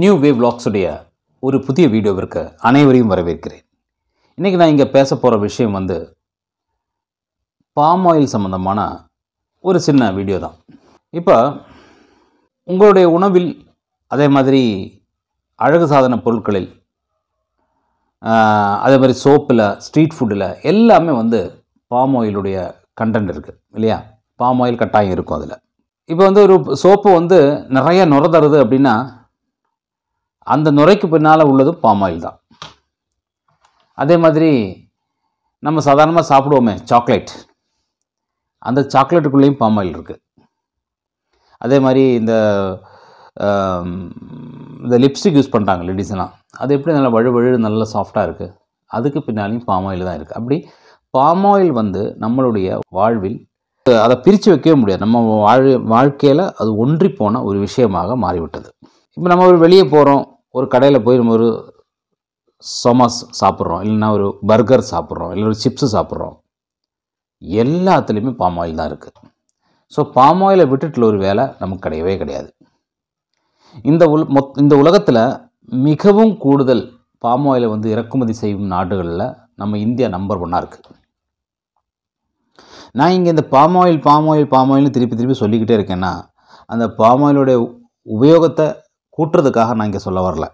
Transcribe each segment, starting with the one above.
new wave வ்ளாக்ஸுடைய ஒரு புதிய வீடியோவிற்கு அனைவரையும் வரவேற்கிறேன் இன்றைக்கி நான் இங்கே பேச போகிற விஷயம் வந்து பாம் ஆயில் சம்மந்தமான ஒரு சின்ன வீடியோ தான் இப்போ உங்களுடைய உணவில் அதே மாதிரி அழகு சாதன பொருட்களில் அதே மாதிரி சோப்பில் ஸ்ட்ரீட் ஃபுட்டில் எல்லாமே வந்து பாம் ஆயிலுடைய கண்டென்ட் இருக்குது இல்லையா பாம் ஆயில் கட்டாயம் இருக்கும் அதில் இப்போ வந்து ஒரு சோப்பு வந்து நிறையா நுர தருது அப்படின்னா அந்த நுரைக்கு பின்னால் உள்ளது பாமாயில் தான் அதே மாதிரி நம்ம சாதாரணமாக சாப்பிடுவோமே சாக்லேட் அந்த சாக்லேட்டுக்குள்ளேயும் பாமாயில் இருக்குது அதே மாதிரி இந்த இந்த லிப்ஸ்டிக் யூஸ் பண்ணுறாங்க லேடிஸ்லாம் அது எப்படி நல்லா வழு வழு நல்லா சாஃப்டாக இருக்குது அதுக்கு பின்னாலையும் பாம் ஆயில் தான் இருக்குது அப்படி பாம் ஆயில் வந்து நம்மளுடைய வாழ்வில் அதை பிரித்து வைக்கவே முடியாது நம்ம வாழ் வாழ்க்கையில் அது ஒன்றி போன ஒரு விஷயமாக மாறிவிட்டது இப்போ நம்ம ஒரு வெளியே போகிறோம் ஒரு கடையில் போய் நம்ம ஒரு சோமாஸ் சாப்பிட்றோம் இல்லைன்னா ஒரு பர்கர் சாப்பிட்றோம் இல்லை ஒரு சிப்ஸு சாப்பிட்றோம் எல்லாத்துலேயுமே பாம் ஆயில் தான் இருக்குது ஸோ பாம் ஆயிலை விட்டுட்டு ஒரு வேலை நமக்கு கிடையவே கிடையாது இந்த உல் மொத் இந்த உலகத்தில் மிகவும் கூடுதல் பாம் ஆயிலை வந்து இறக்குமதி செய்யும் நாடுகளில் நம்ம இந்தியா நம்பர் ஒன்னாக இருக்குது நான் இங்கே இந்த palm oil palm oil palm ஆயில்னு திருப்பி திருப்பி சொல்லிக்கிட்டே இருக்கேன்னா அந்த பாம் ஆயிலுடைய உபயோகத்தை கூட்டுறதுக்காக நான் இங்கே சொல்ல வரல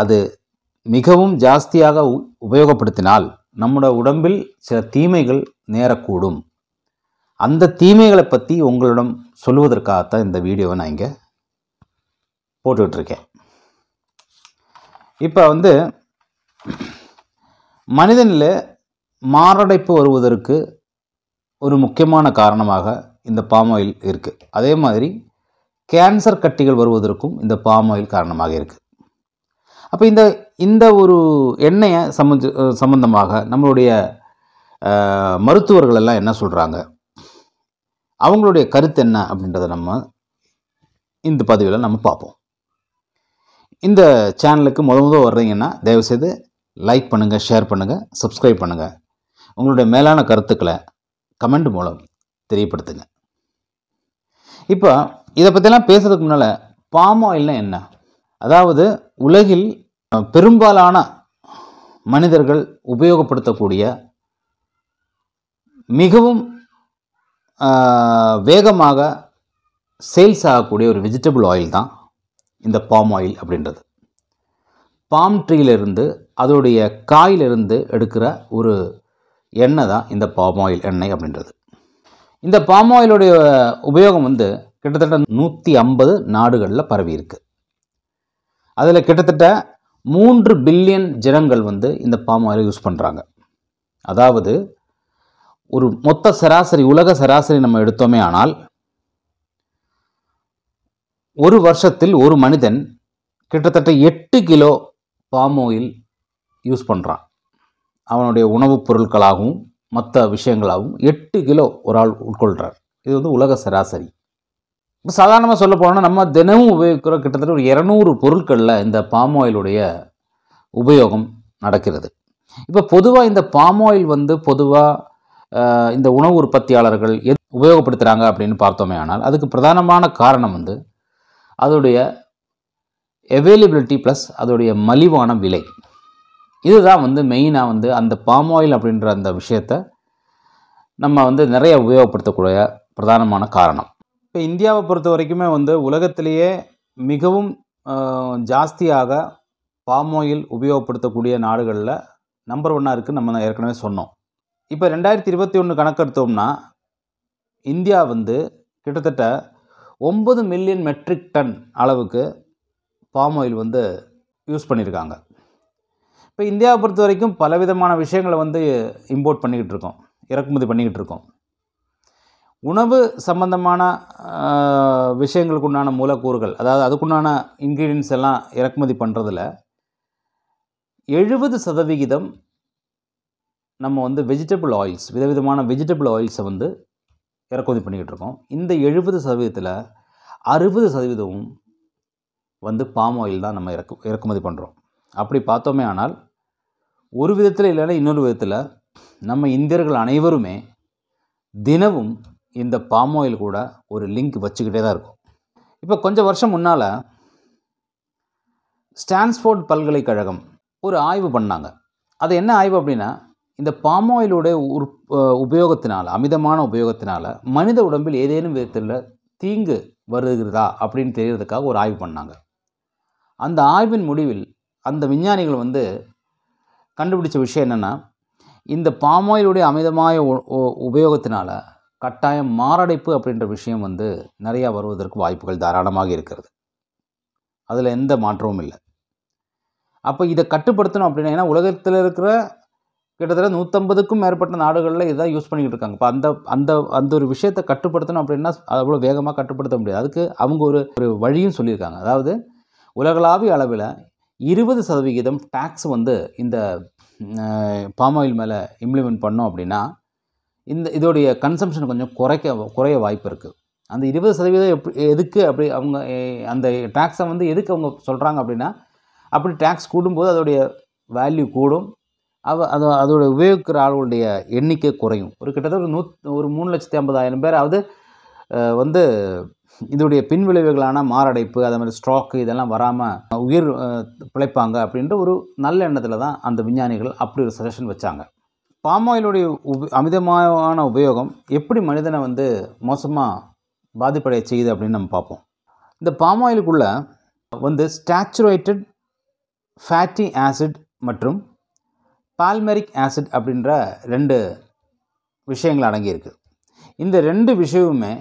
அது மிகவும் ஜாஸ்தியாக உபயோகப்படுத்தினால் நம்மளோட உடம்பில் சில தீமைகள் நேரக்கூடும் அந்த தீமைகளை பற்றி உங்களிடம் சொல்லுவதற்காகத்தான் இந்த வீடியோவை நான் இங்கே போட்டுக்கிட்டுருக்கேன் இப்போ வந்து மனிதனில் மாரடைப்பு வருவதற்கு ஒரு முக்கியமான காரணமாக இந்த பாமாயில் இருக்குது அதே மாதிரி கேன்சர் கட்டிகள் வருவதற்கும் இந்த பாம் ஆயில் காரணமாக இருக்குது அப்போ இந்த இந்த ஒரு எண்ணெயை சம்மந்த சம்மந்தமாக நம்மளுடைய மருத்துவர்கள் எல்லாம் என்ன சொல்கிறாங்க அவங்களுடைய கருத்து என்ன அப்படின்றத நம்ம இந்த பதிவில் நம்ம பார்ப்போம் இந்த சேனலுக்கு முத முத வர்றீங்கன்னா தயவுசெய்து லைக் பண்ணுங்கள் ஷேர் பண்ணுங்கள் சப்ஸ்கிரைப் பண்ணுங்கள் உங்களுடைய மேலான கருத்துக்களை கமெண்ட் மூலம் தெரியப்படுத்துங்க இப்போ இதை பற்றிலாம் பேசுகிறதுக்கு முன்னால் பாம் ஆயில்னா என்ன அதாவது உலகில் பெரும்பாலான மனிதர்கள் உபயோகப்படுத்தக்கூடிய மிகவும் வேகமாக சேல்ஸ் ஆகக்கூடிய ஒரு வெஜிடபிள் ஆயில் தான் இந்த பாம் ஆயில் அப்படின்றது பாம் ட்ரீலிருந்து அதோடைய காயிலிருந்து எடுக்கிற ஒரு எண்ணெய் தான் இந்த பாம் ஆயில் எண்ணெய் அப்படின்றது இந்த பாம் ஆயிலுடைய உபயோகம் வந்து கிட்டத்தட்ட நூற்றி ஐம்பது நாடுகளில் பரவி இருக்கு அதில் கிட்டத்தட்ட மூன்று பில்லியன் ஜனங்கள் வந்து இந்த பாம் ஆயில் யூஸ் பண்ணுறாங்க அதாவது ஒரு மொத்த சராசரி உலக சராசரி நம்ம எடுத்தோமே ஆனால் ஒரு வருஷத்தில் ஒரு மனிதன் கிட்டத்தட்ட எட்டு கிலோ பாம் ஆயில் யூஸ் பண்ணுறான் அவனுடைய உணவுப் பொருட்களாகவும் மற்ற விஷயங்களாகவும் எட்டு கிலோ ஒரு ஆள் உட்கொள்கிறார் இது வந்து உலக சராசரி இப்போ சாதாரணமாக சொல்ல போனோம்னா நம்ம தினமும் உபயோகிக்கிற கிட்டத்தட்ட ஒரு இரநூறு பொருட்களில் இந்த பாம் ஆயிலுடைய உபயோகம் நடக்கிறது இப்போ பொதுவாக இந்த பாம் ஆயில் வந்து பொதுவாக இந்த உணவு உற்பத்தியாளர்கள் எது உபயோகப்படுத்துகிறாங்க அப்படின்னு பார்த்தோமே ஆனால் அதுக்கு பிரதானமான காரணம் வந்து அதோடைய அவைலபிலிட்டி ப்ளஸ் அதோடைய மலிவான விலை இதுதான் வந்து மெயினாக வந்து அந்த பாம் ஆயில் அப்படின்ற அந்த விஷயத்தை நம்ம வந்து நிறைய உபயோகப்படுத்தக்கூடிய பிரதானமான காரணம் இப்போ இந்தியாவை பொறுத்த வரைக்குமே வந்து உலகத்திலேயே மிகவும் ஜாஸ்தியாக பாம் ஆயில் உபயோகப்படுத்தக்கூடிய நாடுகளில் நம்பர் ஒன்னாக இருக்குது நம்ம ஏற்கனவே சொன்னோம் இப்போ ரெண்டாயிரத்தி இருபத்தி ஒன்று கணக்கெடுத்தோம்னா இந்தியா வந்து கிட்டத்தட்ட ஒம்பது மில்லியன் மெட்ரிக் டன் அளவுக்கு பாம் ஆயில் வந்து யூஸ் பண்ணியிருக்காங்க இப்போ இந்தியாவை பொறுத்த வரைக்கும் பலவிதமான விஷயங்களை வந்து இம்போர்ட் பண்ணிக்கிட்டு இருக்கோம் இறக்குமதி பண்ணிக்கிட்டு இருக்கோம் உணவு சம்பந்தமான விஷயங்களுக்கு உண்டான மூலக்கூறுகள் அதாவது அதுக்குண்டான இன்க்ரீடியன்ஸ் எல்லாம் இறக்குமதி பண்ணுறதுல எழுபது சதவிகிதம் நம்ம வந்து வெஜிடபிள் ஆயில்ஸ் விதவிதமான வெஜிடபிள் ஆயில்ஸை வந்து இறக்குமதி பண்ணிக்கிட்டு இருக்கோம் இந்த எழுபது சதவீதத்தில் அறுபது சதவீதமும் வந்து பாம் ஆயில் தான் நம்ம இறக்கு இறக்குமதி பண்ணுறோம் அப்படி பார்த்தோமே ஆனால் ஒரு விதத்தில் இல்லைன்னா இன்னொரு விதத்தில் நம்ம இந்தியர்கள் அனைவருமே தினமும் இந்த பாம் ஆயில் கூட ஒரு லிங்க் வச்சுக்கிட்டே தான் இருக்கும் இப்போ கொஞ்சம் வருஷம் முன்னால் ஸ்டான்ஸ்ஃபோர்ட் பல்கலைக்கழகம் ஒரு ஆய்வு பண்ணாங்க அது என்ன ஆய்வு அப்படின்னா இந்த பாம் ஆயிலுடைய உற் உபயோகத்தினால் அமிதமான உபயோகத்தினால் மனித உடம்பில் ஏதேனும் விதத்தில் தீங்கு வருகிறதா அப்படின்னு தெரியறதுக்காக ஒரு ஆய்வு பண்ணாங்க அந்த ஆய்வின் முடிவில் அந்த விஞ்ஞானிகள் வந்து கண்டுபிடிச்ச விஷயம் என்னென்னா இந்த பாம் ஆயிலுடைய அமிதമായ உபயோகத்தினால் கட்டாயம் மாரடைப்பு அப்படின்ற விஷயம் வந்து நிறையா வருவதற்கு வாய்ப்புகள் தாராளமாக இருக்கிறது அதில் எந்த மாற்றமும் இல்லை அப்போ இதை கட்டுப்படுத்தணும் அப்படின்னா ஏன்னா உலகத்தில் இருக்கிற கிட்டத்தட்ட நூற்றம்பதுக்கும் மேற்பட்ட நாடுகளில் இதான் யூஸ் பண்ணிக்கிட்டு இருக்காங்க இப்போ அந்த அந்த அந்த ஒரு விஷயத்தை கட்டுப்படுத்தணும் அப்படின்னா அவ்வளோ வேகமாக கட்டுப்படுத்த முடியாது அதுக்கு அவங்க ஒரு ஒரு வழியும் சொல்லியிருக்காங்க அதாவது உலகளாவிய அளவில் இருபது சதவிகிதம் டேக்ஸ் வந்து இந்த பாம் ஆயில் மேலே இம்ப்ளிமெண்ட் பண்ணோம் அப்படின்னா இந்த இதோடைய கன்சம்ஷன் கொஞ்சம் குறைக்க குறைய வாய்ப்பு இருக்குது அந்த இருபது சதவீதம் எப்படி எதுக்கு அப்படி அவங்க அந்த டேக்ஸை வந்து எதுக்கு அவங்க சொல்கிறாங்க அப்படின்னா அப்படி டேக்ஸ் கூடும்போது அதோடைய வேல்யூ கூடும் அவ அது அதோட உபயோகிக்கிற ஆளுடைய எண்ணிக்கை குறையும் ஒரு கிட்டத்தட்ட ஒரு நூத் ஒரு மூணு லட்சத்தி ஐம்பதாயிரம் பேராவது வந்து இதோடைய பின்விளைவுகளான மாரடைப்பு அதே மாதிரி ஸ்ட்ராக்கு இதெல்லாம் வராமல் உயிர் பிழைப்பாங்க அப்படின்ற ஒரு நல்ல எண்ணத்தில் தான் அந்த விஞ்ஞானிகள் அப்படி ஒரு சஜஷன் வச்சாங்க பாம் ஆயிலுடைய உப அமிதமான உபயோகம் எப்படி மனிதனை வந்து மோசமாக பாதிப்படைய செய்யுது அப்படின்னு நம்ம பார்ப்போம் இந்த பாம் ஆயிலுக்குள்ளே வந்து ஸ்டாச்சுரேட்டட் ஃபேட்டி ஆசிட் மற்றும் பால்மெரிக் ஆசிட் அப்படின்ற ரெண்டு விஷயங்கள் அடங்கியிருக்கு இந்த ரெண்டு விஷயமுமே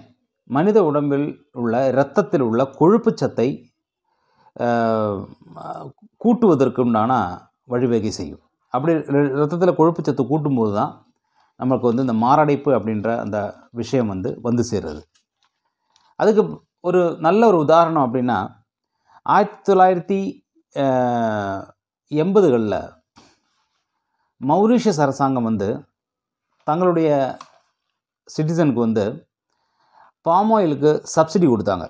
மனித உடம்பில் உள்ள இரத்தத்தில் உள்ள கொழுப்பு சத்தை வழிவகை செய்யும் அப்படி ரத்தத்தில் கொழுப்பு சத்து கூட்டும்போது தான் நமக்கு வந்து இந்த மாரடைப்பு அப்படின்ற அந்த விஷயம் வந்து வந்து சேருது அதுக்கு ஒரு நல்ல ஒரு உதாரணம் அப்படின்னா ஆயிரத்தி தொள்ளாயிரத்தி எண்பதுகளில் மௌரிஷியஸ் அரசாங்கம் வந்து தங்களுடைய சிட்டிசனுக்கு வந்து பாம் ஆயிலுக்கு சப்சிடி கொடுத்தாங்க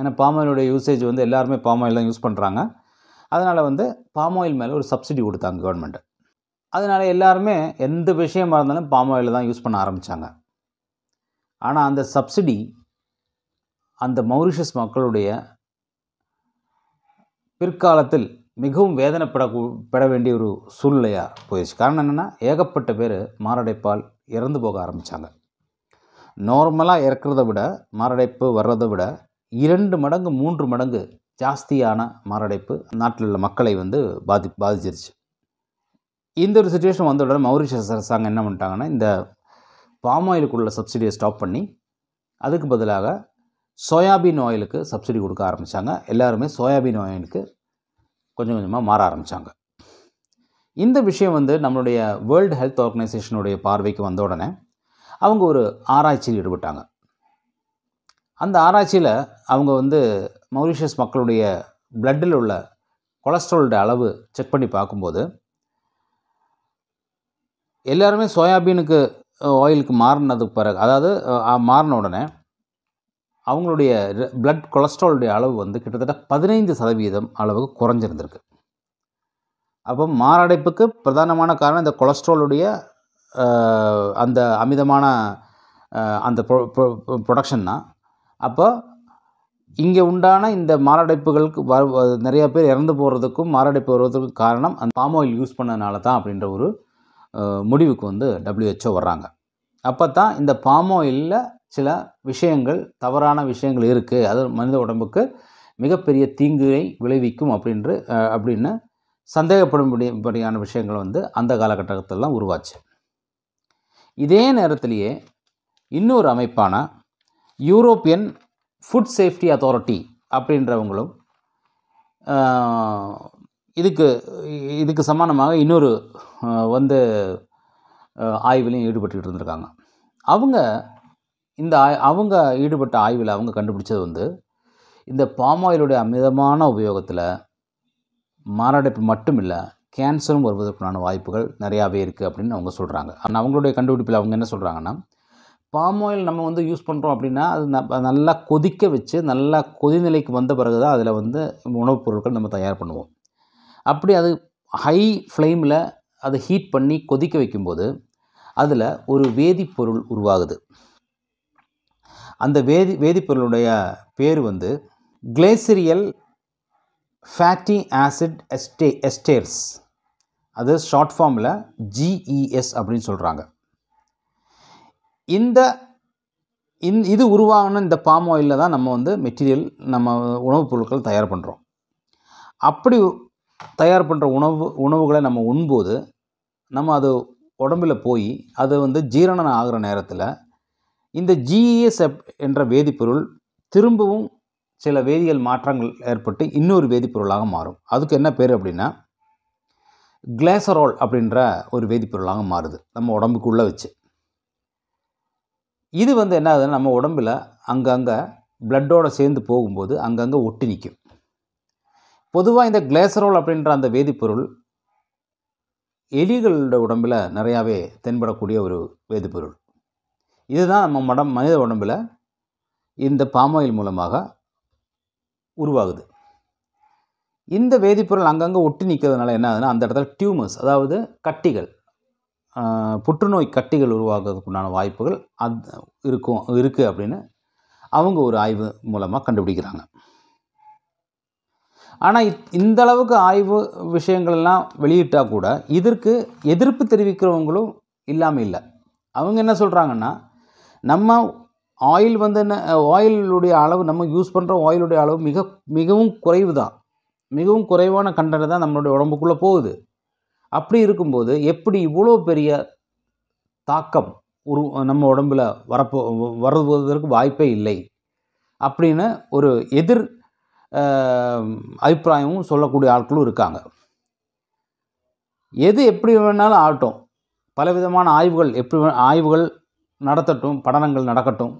ஏன்னா பாம் ஆயிலுடைய யூசேஜ் வந்து எல்லாருமே பாம் ஆயில் தான் யூஸ் பண்ணுறாங்க அதனால் வந்து பாம் ஆயில் மேலே ஒரு சப்சிடி கொடுத்தாங்க கவர்மெண்ட்டு அதனால் எல்லாருமே எந்த விஷயமாக இருந்தாலும் பாம் ஆயில் தான் யூஸ் பண்ண ஆரம்பித்தாங்க ஆனால் அந்த சப்சிடி அந்த மௌரிஷஸ் மக்களுடைய பிற்காலத்தில் மிகவும் வேதனைப்பட பட வேண்டிய ஒரு சூழ்நிலையாக போயிடுச்சு காரணம் என்னென்னா ஏகப்பட்ட பேர் மாரடைப்பால் இறந்து போக ஆரம்பித்தாங்க நார்மலாக இறக்கிறத விட மாரடைப்பு வர்றதை விட இரண்டு மடங்கு மூன்று மடங்கு ஜாஸ்தியான மாரடைப்பு நாட்டில் உள்ள மக்களை வந்து பாதி பாதிச்சிருச்சு இந்த ஒரு சுச்சுவேஷன் வந்த உடனே மௌரிஷியஸ் அரசாங்கம் என்ன பண்ணிட்டாங்கன்னா இந்த பாம் ஆயிலுக்குள்ள சப்சிடியை ஸ்டாப் பண்ணி அதுக்கு பதிலாக சோயாபீன் ஆயிலுக்கு சப்சிடி கொடுக்க ஆரம்பித்தாங்க எல்லாருமே சோயாபீன் ஆயிலுக்கு கொஞ்சம் கொஞ்சமாக மாற ஆரம்பித்தாங்க இந்த விஷயம் வந்து நம்மளுடைய வேர்ல்டு ஹெல்த் ஆர்கனைசேஷனுடைய பார்வைக்கு வந்த உடனே அவங்க ஒரு ஆராய்ச்சியில் ஈடுபட்டாங்க அந்த ஆராய்ச்சியில் அவங்க வந்து மௌரிஷியஸ் மக்களுடைய பிளட்டில் உள்ள கொலஸ்ட்ராலோட அளவு செக் பண்ணி பார்க்கும்போது எல்லாருமே சோயாபீனுக்கு ஆயிலுக்கு மாறினதுக்கு பிறகு அதாவது மாறின உடனே அவங்களுடைய பிளட் கொலஸ்ட்ராலுடைய அளவு வந்து கிட்டத்தட்ட பதினைந்து சதவீதம் அளவுக்கு குறைஞ்சிருந்திருக்கு அப்போ மாரடைப்புக்கு பிரதானமான காரணம் இந்த கொலஸ்ட்ராலுடைய அந்த அமிதமான அந்த ப்ரொ ப்ரொடக்ஷன் தான் அப்போ இங்கே உண்டான இந்த மாரடைப்புகளுக்கு வ நிறையா பேர் இறந்து போகிறதுக்கும் மாரடைப்பு வருவதற்கும் காரணம் அந்த பாம் ஆயில் யூஸ் பண்ணனால தான் அப்படின்ற ஒரு முடிவுக்கு வந்து டபிள்யூஹெச்ஓ வர்றாங்க அப்போ தான் இந்த பாம் ஆயிலில் சில விஷயங்கள் தவறான விஷயங்கள் இருக்குது அது மனித உடம்புக்கு மிகப்பெரிய தீங்குகளை விளைவிக்கும் அப்படின்று அப்படின்னு சந்தேகப்படும்படியான விஷயங்கள் வந்து அந்த காலகட்டத்திலலாம் உருவாச்சு இதே நேரத்திலேயே இன்னொரு அமைப்பான யூரோப்பியன் ஃபுட் சேஃப்டி அத்தாரிட்டி அப்படின்றவங்களும் இதுக்கு இதுக்கு சமானமாக இன்னொரு வந்து ஆய்விலையும் ஈடுபட்டு இருந்திருக்காங்க அவங்க இந்த அவங்க ஈடுபட்ட ஆய்வில் அவங்க கண்டுபிடிச்சது வந்து இந்த பாம் ஆயிலுடைய அமிதமான உபயோகத்தில் மாரடைப்பு மட்டும் இல்லை கேன்சரும் வருவதற்கான வாய்ப்புகள் நிறையாவே இருக்குது அப்படின்னு அவங்க சொல்கிறாங்க ஆனால் அவங்களுடைய கண்டுபிடிப்பில் அவங்க என்ன சொல்கிறாங்கன்னா பாம் ஆயில் நம்ம வந்து யூஸ் பண்ணுறோம் அப்படின்னா அது நல்லா கொதிக்க வச்சு நல்லா கொதிநிலைக்கு வந்த பிறகு தான் அதில் வந்து உணவுப் பொருட்கள் நம்ம தயார் பண்ணுவோம் அப்படி அது ஹை ஃப்ளேமில் அதை ஹீட் பண்ணி கொதிக்க வைக்கும்போது அதில் ஒரு வேதிப்பொருள் உருவாகுது அந்த வேதி வேதிப்பொருளுடைய பேர் வந்து glyceryl fatty acid ester esters அது ஷார்ட் ஃபார்மில் ஜிஇஎஸ் அப்படின்னு சொல்கிறாங்க இந்த இந் இது உருவாகின இந்த பாம் ஆயிலில் தான் நம்ம வந்து மெட்டீரியல் நம்ம உணவுப் பொருட்கள் தயார் பண்ணுறோம் அப்படி தயார் பண்ணுற உணவு உணவுகளை நம்ம உண்போது நம்ம அது உடம்பில் போய் அது வந்து ஜீரணம் ஆகிற நேரத்தில் இந்த ஜிஇஎஸ்எப் e என்ற வேதிப்பொருள் திரும்பவும் சில வேதியியல் மாற்றங்கள் ஏற்பட்டு இன்னொரு வேதிப்பொருளாக மாறும் அதுக்கு என்ன பேர் அப்படின்னா கிளாசரால் அப்படின்ற ஒரு வேதிப்பொருளாக மாறுது நம்ம உடம்புக்குள்ளே வச்சு இது வந்து என்ன நம்ம உடம்பில் அங்கங்கே பிளட்டோடு சேர்ந்து போகும்போது அங்கங்கே ஒட்டி நிற்கும் பொதுவாக இந்த கிளேசரோல் அப்படின்ற அந்த வேதிப்பொருள் எலிகளோட உடம்பில் நிறையாவே தென்படக்கூடிய ஒரு வேதிப்பொருள் இதுதான் நம்ம மடம் மனித உடம்பில் இந்த பாமாயில் மூலமாக உருவாகுது இந்த வேதிப்பொருள் அங்கங்கே ஒட்டி நிற்கிறதுனால என்ன ஆகுதுன்னா அந்த இடத்துல டியூமர்ஸ் அதாவது கட்டிகள் புற்றுநோய் கட்டிகள் உருவாகிறதுக்குண்டான வாய்ப்புகள் அத் இருக்கும் இருக்குது அப்படின்னு அவங்க ஒரு ஆய்வு மூலமாக கண்டுபிடிக்கிறாங்க ஆனால் இந்த அளவுக்கு ஆய்வு விஷயங்கள்லாம் வெளியிட்டால் கூட இதற்கு எதிர்ப்பு தெரிவிக்கிறவங்களும் இல்லாமல் இல்லை அவங்க என்ன சொல்கிறாங்கன்னா நம்ம ஆயில் வந்து என்ன ஆயிலுடைய அளவு நம்ம யூஸ் பண்ணுற ஆயிலுடைய அளவு மிக மிகவும் குறைவு தான் மிகவும் குறைவான கண்டனை தான் நம்மளுடைய உடம்புக்குள்ளே போகுது அப்படி இருக்கும்போது எப்படி இவ்வளோ பெரிய தாக்கம் உரு நம்ம உடம்பில் வரப்போ வருவதற்கு வாய்ப்பே இல்லை அப்படின்னு ஒரு எதிர் அபிப்பிராயமும் சொல்லக்கூடிய ஆட்களும் இருக்காங்க எது எப்படி வேணாலும் ஆகட்டும் பலவிதமான ஆய்வுகள் எப்படி ஆய்வுகள் நடத்தட்டும் படனங்கள் நடக்கட்டும்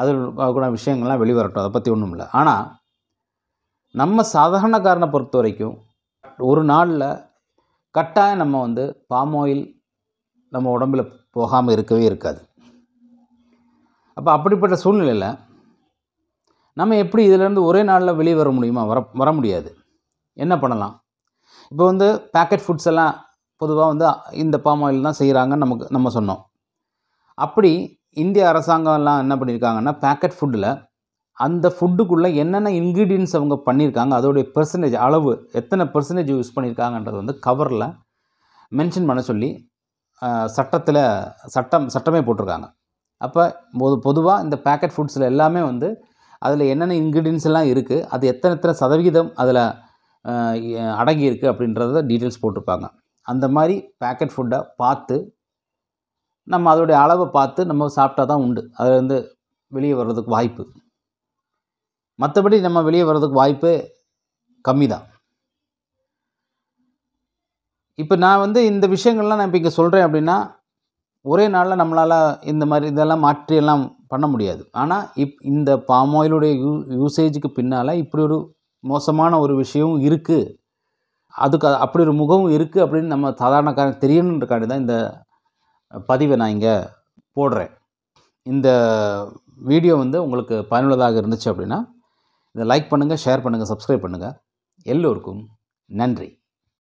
அது கூட விஷயங்கள்லாம் வெளிவரட்டும் அதை பற்றி ஒன்றும் இல்லை ஆனால் நம்ம சாதாரணக்காரனை பொறுத்த வரைக்கும் ஒரு நாளில் கட்டாயம் நம்ம வந்து பாம் ஆயில் நம்ம உடம்பில் போகாமல் இருக்கவே இருக்காது அப்போ அப்படிப்பட்ட சூழ்நிலையில் நம்ம எப்படி இதிலேருந்து ஒரே நாளில் வெளியே வர முடியுமா வர வர முடியாது என்ன பண்ணலாம் இப்போ வந்து பேக்கெட் ஃபுட்ஸ் எல்லாம் பொதுவாக வந்து இந்த பாம் ஆயில் தான் செய்கிறாங்கன்னு நமக்கு நம்ம சொன்னோம் அப்படி இந்திய அரசாங்கம்லாம் என்ன பண்ணியிருக்காங்கன்னா பேக்கெட் ஃபுட்டில் அந்த ஃபுட்டுக்குள்ளே என்னென்ன இன்க்ரீடியன்ஸ் அவங்க பண்ணியிருக்காங்க அதோடைய பெர்சன்டேஜ் அளவு எத்தனை பெர்சன்டேஜ் யூஸ் பண்ணியிருக்காங்கன்றது வந்து கவரில் மென்ஷன் பண்ண சொல்லி சட்டத்தில் சட்டம் சட்டமே போட்டிருக்காங்க அப்போ பொது பொதுவாக இந்த பேக்கெட் ஃபுட்ஸில் எல்லாமே வந்து அதில் என்னென்ன இன்க்ரீடியன்ஸ் எல்லாம் இருக்குது அது எத்தனை எத்தனை சதவிகிதம் அதில் அடங்கியிருக்கு இருக்குது அப்படின்றத டீட்டெயில்ஸ் போட்டிருப்பாங்க அந்த மாதிரி பேக்கெட் ஃபுட்டை பார்த்து நம்ம அதோடைய அளவை பார்த்து நம்ம சாப்பிட்டா தான் உண்டு அதில் வந்து வெளியே வர்றதுக்கு வாய்ப்பு மற்றபடி நம்ம வெளியே வர்றதுக்கு வாய்ப்பு கம்மி தான் இப்போ நான் வந்து இந்த விஷயங்கள்லாம் நான் இப்போ இங்கே சொல்கிறேன் அப்படின்னா ஒரே நாளில் நம்மளால் இந்த மாதிரி இதெல்லாம் மாற்றியெல்லாம் பண்ண முடியாது ஆனால் இப் இந்த பாம் ஆயிலுடைய யூ யூசேஜுக்கு பின்னால் இப்படி ஒரு மோசமான ஒரு விஷயமும் இருக்குது அதுக்கு அப்படி ஒரு முகமும் இருக்குது அப்படின்னு நம்ம சாதாரணக்காரன் தெரியணுன்றக்காண்டி தான் இந்த பதிவை நான் இங்கே போடுறேன் இந்த வீடியோ வந்து உங்களுக்கு பயனுள்ளதாக இருந்துச்சு அப்படின்னா இதை லைக் பண்ணுங்கள் ஷேர் பண்ணுங்கள் சப்ஸ்கிரைப் பண்ணுங்கள் எல்லோருக்கும் நன்றி